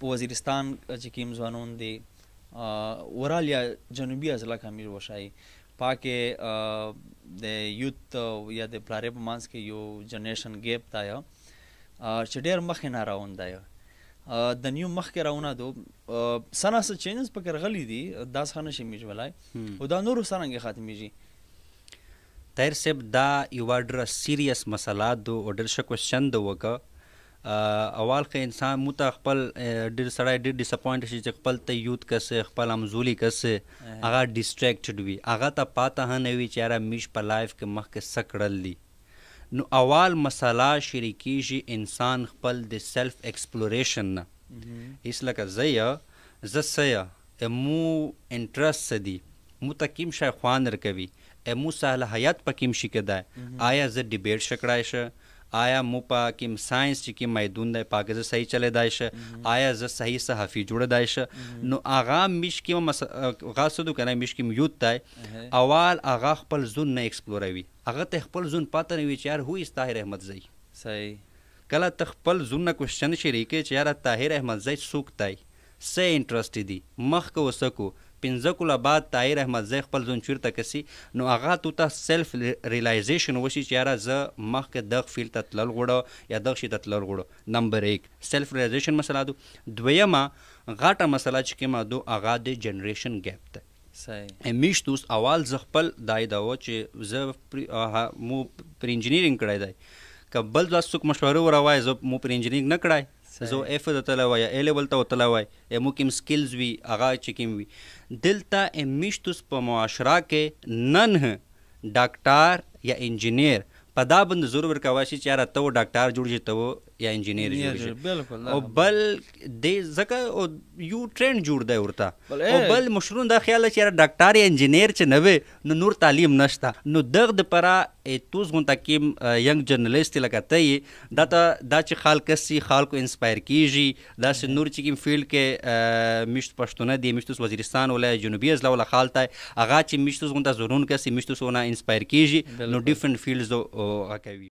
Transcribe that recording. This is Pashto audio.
په وزیرستان چې کوم ځوانون دي ورالیا جنوبي اضلاع کامیر وشای پاکه د یوت یا د پلارې په مانس کې یو جنریشن ګیپ تا یا چې ډېر مخ نه راوند دی د نیو مخ کې راونه دو سنا سره چینز په کرغلی دي داس خانه شمیج ولای او دا نور سره خاتمیږي تیر سب دا یو ډېر سیریس مسله دو او ډېر شکوشن دو وکړه اول که انسان مو ته خپل ډیر سړی ډیر ډیسپوینټ شي چې خپل ته یوت کس خپل امزولي کس هغه ډیسټریکټډ وي هغه ته پاته نه وي چې را میش په لایف کې مخ کې سکړل دي نو اول مسله شریکی شي انسان خپل د سلف ایکسپلوریشن نه هیڅ لکه زیا زسیا مو انټرست سدي مو ته کیم شای خوان ور کوي مو سهل حیات پکیم شي کده آیا زه ډیبیټ شکړای شه آیا مو په کوم ساينس چې کوم میدون دی پاګه زه صحیح چلے دای شه آیا زه صحیح صحافي جوړ دای شه نو اغا مش کوم غاسدو کنه مش کوم یوت دی اول اغا خپل زون نه ایکسپلوروي اغه ته خپل زون پاتنه وی چې یار هو استاهر احمد زئی صحیح کله تخپل زونه کوشچن شریکه چې یار طاهر احمد زئی سوک دی سه انټرسټ دي مخکې وسکو پنځه کوله بعد طاهر احمد زی خپل ځون چیرته کسي نو هغه تو ته سیلف ریلایزیشن وشي چې یاره زه مخکې دغه فیلډ ته تلل غواړم یا دغه شي ته تلل غواړم نمبر 1 سیلف ریلایزیشن مسله دو دویمه غاټه مسله چې کومه دو هغه د جنریشن ګیپ ده صحیح همیش توس اول زغپل دای دا و چې زه مو پر انجینیرینګ کړای دی که بل تاسو څوک مشوره وروای زه مو پر انجینیرینګ نه کړای زه اف د تلا وای ا لیول ته وتلا وای مو کوم سکلز وی هغه چکیم وی دلته میشتوس په معاشره کې نن ډاکټر یا انجینیر په دا باندې ضرور ورکواشي چې را ته ډاکټر جوړ شي ته یا انجینیر جوړ بالکل او بل د زکه او یو ټرند جوړ دی ورته او بل مشرون دا خیال چې ډاکټر یا انجینیر چې نه وي نو نور تعلیم نشته نو دغه د پرا توز غون تکیم ینګ جرنالیست لکته دا ته دا چې خلک سي خلکو انسپایر کیږي دا چې نور چې کوم فیلډ کې مشت پښتون دی مشت وزیرستان ولای جنوبي ازلا ولا خالته هغه چې مشت غون ته زورون کې مشت سونه انسپایر کیږي نو ډیفرنٹ فیلډز او کوي